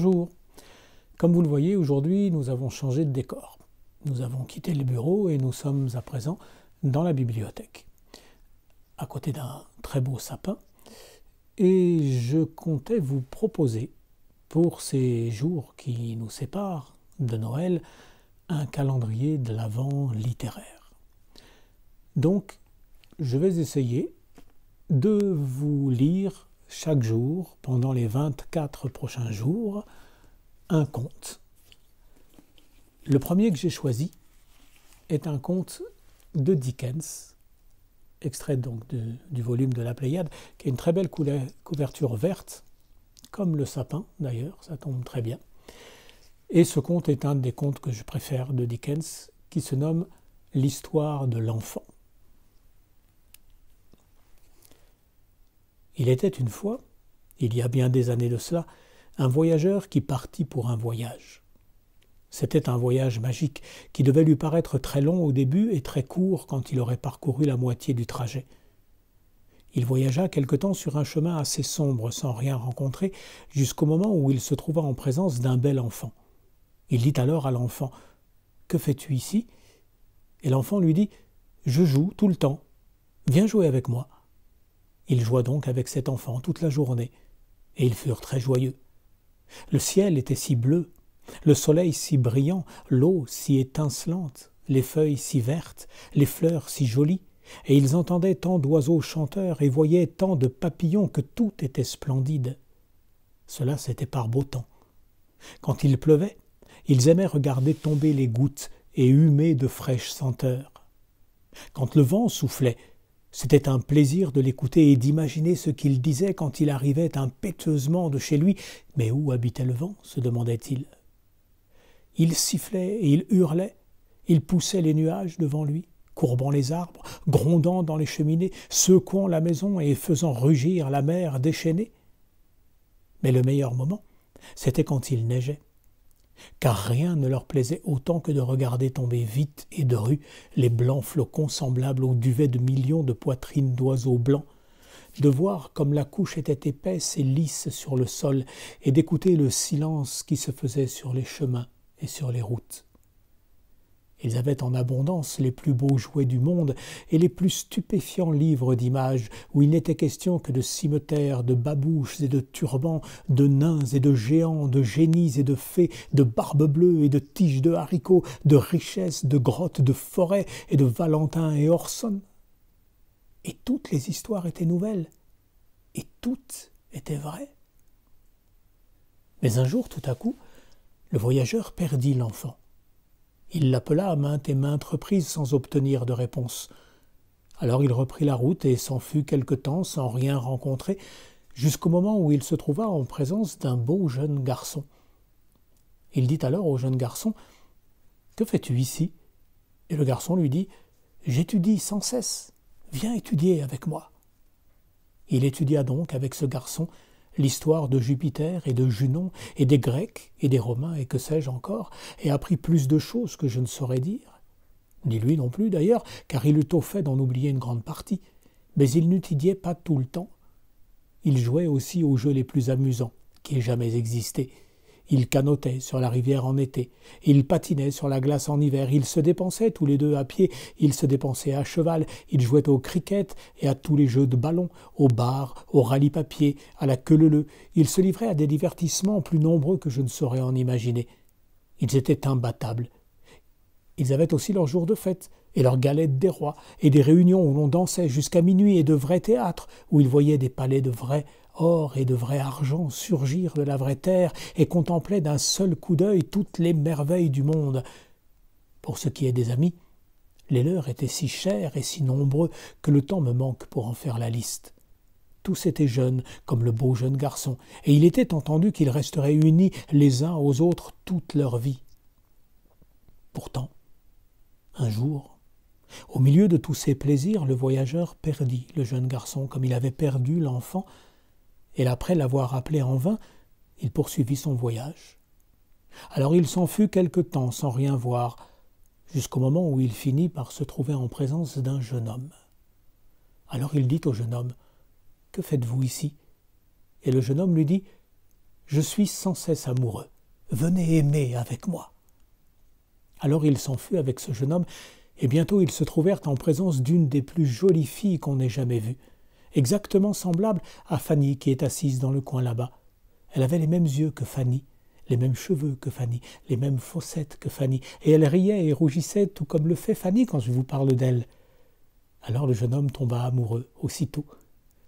Bonjour. Comme vous le voyez, aujourd'hui, nous avons changé de décor. Nous avons quitté le bureau et nous sommes à présent dans la bibliothèque, à côté d'un très beau sapin. Et je comptais vous proposer, pour ces jours qui nous séparent de Noël, un calendrier de l'Avent littéraire. Donc, je vais essayer de vous lire chaque jour, pendant les 24 prochains jours, un conte. Le premier que j'ai choisi est un conte de Dickens, extrait donc du volume de la Pléiade, qui a une très belle couverture verte, comme le sapin d'ailleurs, ça tombe très bien. Et ce conte est un des contes que je préfère de Dickens, qui se nomme L'histoire de l'enfant. Il était une fois, il y a bien des années de cela, un voyageur qui partit pour un voyage. C'était un voyage magique qui devait lui paraître très long au début et très court quand il aurait parcouru la moitié du trajet. Il voyagea quelque temps sur un chemin assez sombre sans rien rencontrer jusqu'au moment où il se trouva en présence d'un bel enfant. Il dit alors à l'enfant Que fais-tu ici Et l'enfant lui dit Je joue tout le temps. Viens jouer avec moi. Ils jouaient donc avec cet enfant toute la journée, et ils furent très joyeux. Le ciel était si bleu, le soleil si brillant, l'eau si étincelante, les feuilles si vertes, les fleurs si jolies, et ils entendaient tant d'oiseaux chanteurs et voyaient tant de papillons que tout était splendide. Cela c'était par beau temps. Quand il pleuvait, ils aimaient regarder tomber les gouttes et humer de fraîches senteurs. Quand le vent soufflait, c'était un plaisir de l'écouter et d'imaginer ce qu'il disait quand il arrivait impétueusement de chez lui. Mais où habitait le vent se demandait-il. Il sifflait et il hurlait, il poussait les nuages devant lui, courbant les arbres, grondant dans les cheminées, secouant la maison et faisant rugir la mer déchaînée. Mais le meilleur moment, c'était quand il neigeait car rien ne leur plaisait autant que de regarder tomber vite et de rue les blancs flocons semblables aux duvets de millions de poitrines d'oiseaux blancs, de voir comme la couche était épaisse et lisse sur le sol, et d'écouter le silence qui se faisait sur les chemins et sur les routes. Ils avaient en abondance les plus beaux jouets du monde et les plus stupéfiants livres d'images où il n'était question que de cimetières, de babouches et de turbans, de nains et de géants, de génies et de fées, de barbes bleues et de tiges de haricots, de richesses, de grottes, de forêts et de Valentin et Orson. Et toutes les histoires étaient nouvelles, et toutes étaient vraies. Mais un jour, tout à coup, le voyageur perdit l'enfant. Il l'appela à maintes et maintes reprises sans obtenir de réponse. Alors il reprit la route et s'en fut quelque temps sans rien rencontrer, jusqu'au moment où il se trouva en présence d'un beau jeune garçon. Il dit alors au jeune garçon Que fais-tu ici Et le garçon lui dit J'étudie sans cesse. Viens étudier avec moi. Il étudia donc avec ce garçon l'histoire de Jupiter et de Junon et des Grecs et des Romains et que sais-je encore, et appris plus de choses que je ne saurais dire. Ni lui non plus d'ailleurs, car il eut au fait d'en oublier une grande partie. Mais il n'étudiait pas tout le temps. Il jouait aussi aux jeux les plus amusants qui aient jamais existé. Ils canotaient sur la rivière en été, ils patinaient sur la glace en hiver, ils se dépensaient tous les deux à pied, ils se dépensaient à cheval, ils jouaient au cricket et à tous les jeux de ballon, au bar, au rallye-papier, à la queue ils se livraient à des divertissements plus nombreux que je ne saurais en imaginer. Ils étaient imbattables. Ils avaient aussi leurs jours de fête et leurs galettes des rois et des réunions où l'on dansait jusqu'à minuit et de vrais théâtres où ils voyaient des palais de vrais or et de vrai argent surgir de la vraie terre et contemplaient d'un seul coup d'œil toutes les merveilles du monde. Pour ce qui est des amis, les leurs étaient si chers et si nombreux que le temps me manque pour en faire la liste. Tous étaient jeunes, comme le beau jeune garçon, et il était entendu qu'ils resteraient unis les uns aux autres toute leur vie. Pourtant, un jour, au milieu de tous ces plaisirs, le voyageur perdit le jeune garçon comme il avait perdu l'enfant et après l'avoir appelé en vain, il poursuivit son voyage. Alors il s'en fut quelque temps sans rien voir, jusqu'au moment où il finit par se trouver en présence d'un jeune homme. Alors il dit au jeune homme Que faites-vous ici Et le jeune homme lui dit Je suis sans cesse amoureux, venez aimer avec moi. Alors il s'en fut avec ce jeune homme, et bientôt ils se trouvèrent en présence d'une des plus jolies filles qu'on ait jamais vues exactement semblable à Fanny qui est assise dans le coin là-bas. Elle avait les mêmes yeux que Fanny, les mêmes cheveux que Fanny, les mêmes fossettes que Fanny, et elle riait et rougissait tout comme le fait Fanny quand je vous parle d'elle. Alors le jeune homme tomba amoureux aussitôt,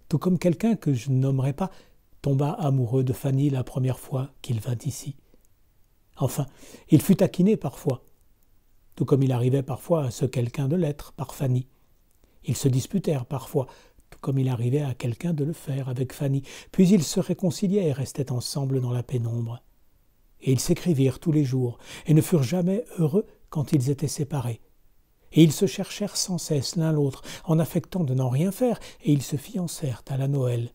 tout comme quelqu'un que je ne nommerai pas tomba amoureux de Fanny la première fois qu'il vint ici. Enfin, il fut taquiné parfois, tout comme il arrivait parfois à ce quelqu'un de l'être par Fanny. Ils se disputèrent parfois, comme il arrivait à quelqu'un de le faire avec Fanny, puis ils se réconciliaient et restaient ensemble dans la pénombre. Et ils s'écrivirent tous les jours, et ne furent jamais heureux quand ils étaient séparés. Et ils se cherchèrent sans cesse l'un l'autre, en affectant de n'en rien faire, et ils se fiancèrent à la Noël,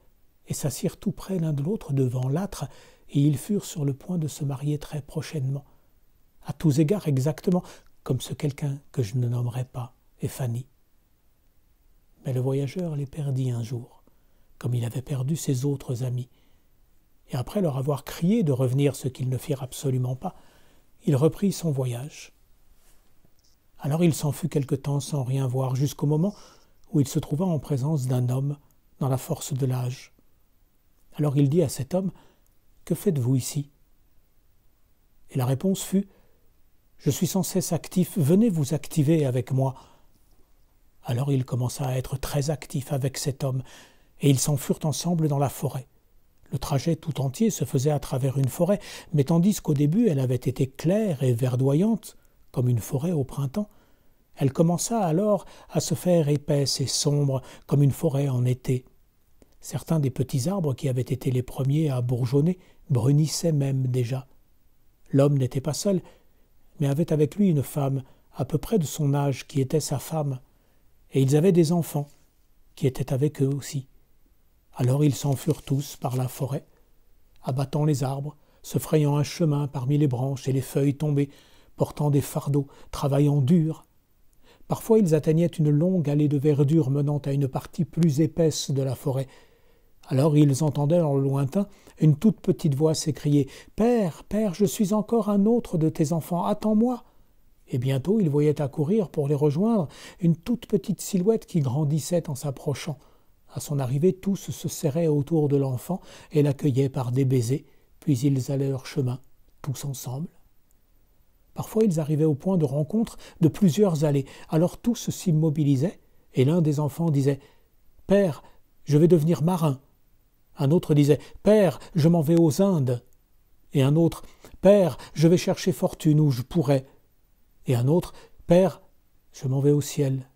et s'assirent tout près l'un de l'autre devant l'âtre, et ils furent sur le point de se marier très prochainement, à tous égards exactement, comme ce quelqu'un que je ne nommerai pas, et Fanny mais le voyageur les perdit un jour, comme il avait perdu ses autres amis. Et après leur avoir crié de revenir, ce qu'ils ne firent absolument pas, il reprit son voyage. Alors il s'en fut quelque temps sans rien voir, jusqu'au moment où il se trouva en présence d'un homme dans la force de l'âge. Alors il dit à cet homme Que faites-vous ici Et la réponse fut Je suis sans cesse actif, venez vous activer avec moi. Alors il commença à être très actif avec cet homme, et ils s'en furent ensemble dans la forêt. Le trajet tout entier se faisait à travers une forêt, mais tandis qu'au début elle avait été claire et verdoyante, comme une forêt au printemps, elle commença alors à se faire épaisse et sombre, comme une forêt en été. Certains des petits arbres qui avaient été les premiers à bourgeonner brunissaient même déjà. L'homme n'était pas seul, mais avait avec lui une femme, à peu près de son âge, qui était sa femme. Et ils avaient des enfants qui étaient avec eux aussi. Alors ils s'enfurent tous par la forêt, abattant les arbres, se frayant un chemin parmi les branches et les feuilles tombées, portant des fardeaux, travaillant dur. Parfois ils atteignaient une longue allée de verdure menant à une partie plus épaisse de la forêt. Alors ils entendaient en lointain une toute petite voix s'écrier Père, Père, je suis encore un autre de tes enfants, attends-moi et bientôt il voyait accourir pour les rejoindre une toute petite silhouette qui grandissait en s'approchant. À son arrivée, tous se serraient autour de l'enfant et l'accueillaient par des baisers, puis ils allaient leur chemin, tous ensemble. Parfois ils arrivaient au point de rencontre de plusieurs allées, alors tous s'immobilisaient, et l'un des enfants disait Père, je vais devenir marin. Un autre disait Père, je m'en vais aux Indes. Et un autre Père, je vais chercher fortune où je pourrais et un autre Père, je m'en vais au ciel.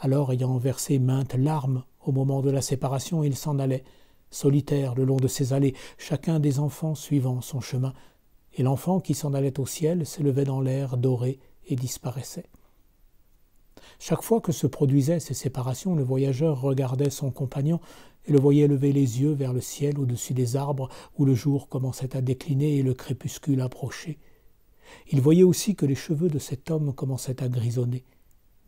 Alors, ayant versé maintes larmes au moment de la séparation, il s'en allait, solitaire, le long de ces allées, chacun des enfants suivant son chemin, et l'enfant qui s'en allait au ciel s'élevait dans l'air doré et disparaissait. Chaque fois que se produisaient ces séparations, le voyageur regardait son compagnon et le voyait lever les yeux vers le ciel au-dessus des arbres où le jour commençait à décliner et le crépuscule approcher. Il voyait aussi que les cheveux de cet homme commençaient à grisonner.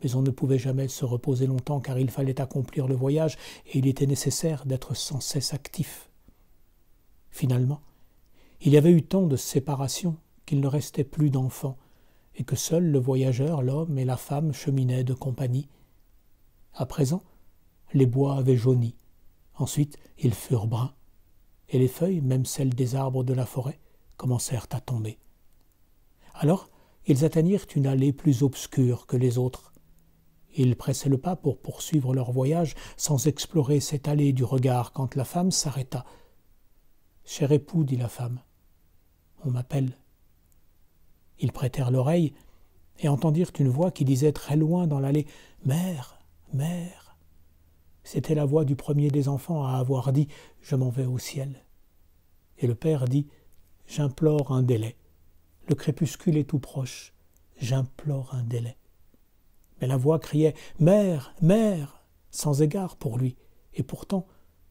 Mais on ne pouvait jamais se reposer longtemps car il fallait accomplir le voyage et il était nécessaire d'être sans cesse actif. Finalement, il y avait eu tant de séparations qu'il ne restait plus d'enfants et que seuls le voyageur, l'homme et la femme cheminaient de compagnie. À présent, les bois avaient jauni. Ensuite, ils furent bruns et les feuilles, même celles des arbres de la forêt, commencèrent à tomber. Alors ils atteignirent une allée plus obscure que les autres. Ils pressaient le pas pour poursuivre leur voyage sans explorer cette allée du regard quand la femme s'arrêta. Cher époux, dit la femme, on m'appelle. Ils prêtèrent l'oreille et entendirent une voix qui disait très loin dans l'allée Mère, mère. C'était la voix du premier des enfants à avoir dit Je m'en vais au ciel. Et le père dit J'implore un délai. Le crépuscule est tout proche. J'implore un délai. Mais la voix criait Mère, mère sans égard pour lui. Et pourtant,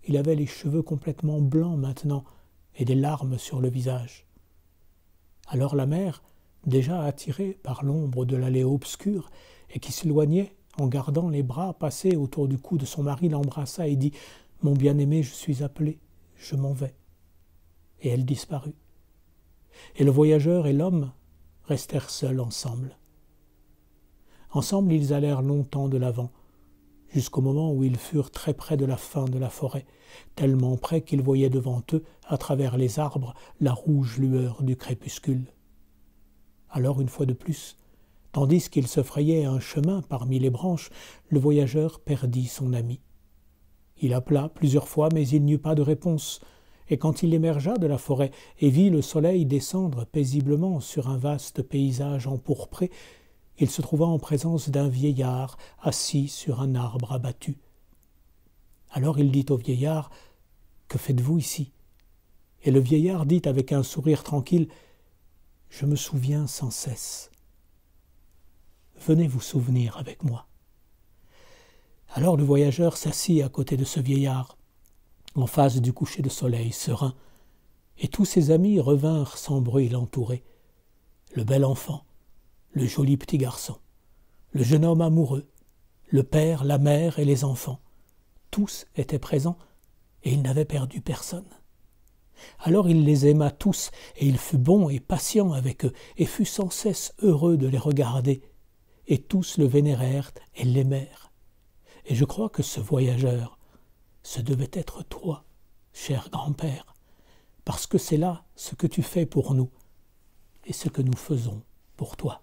il avait les cheveux complètement blancs maintenant et des larmes sur le visage. Alors la mère, déjà attirée par l'ombre de l'allée obscure et qui s'éloignait en gardant les bras passés autour du cou de son mari, l'embrassa et dit Mon bien-aimé, je suis appelée, je m'en vais. Et elle disparut et le voyageur et l'homme restèrent seuls ensemble. Ensemble ils allèrent longtemps de l'avant, jusqu'au moment où ils furent très près de la fin de la forêt, tellement près qu'ils voyaient devant eux, à travers les arbres, la rouge lueur du crépuscule. Alors, une fois de plus, tandis qu'ils se frayaient un chemin parmi les branches, le voyageur perdit son ami. Il appela plusieurs fois, mais il n'y eut pas de réponse. Et quand il émergea de la forêt et vit le soleil descendre paisiblement sur un vaste paysage empourpré, il se trouva en présence d'un vieillard assis sur un arbre abattu. Alors il dit au vieillard Que faites-vous ici Et le vieillard dit avec un sourire tranquille Je me souviens sans cesse. Venez vous souvenir avec moi. Alors le voyageur s'assit à côté de ce vieillard en face du coucher de soleil serein, et tous ses amis revinrent sans bruit l'entourer. Le bel enfant, le joli petit garçon, le jeune homme amoureux, le père, la mère et les enfants, tous étaient présents, et il n'avait perdu personne. Alors il les aima tous, et il fut bon et patient avec eux, et fut sans cesse heureux de les regarder, et tous le vénérèrent et l'aimèrent. Et je crois que ce voyageur, ce devait être toi, cher grand-père, parce que c'est là ce que tu fais pour nous et ce que nous faisons pour toi.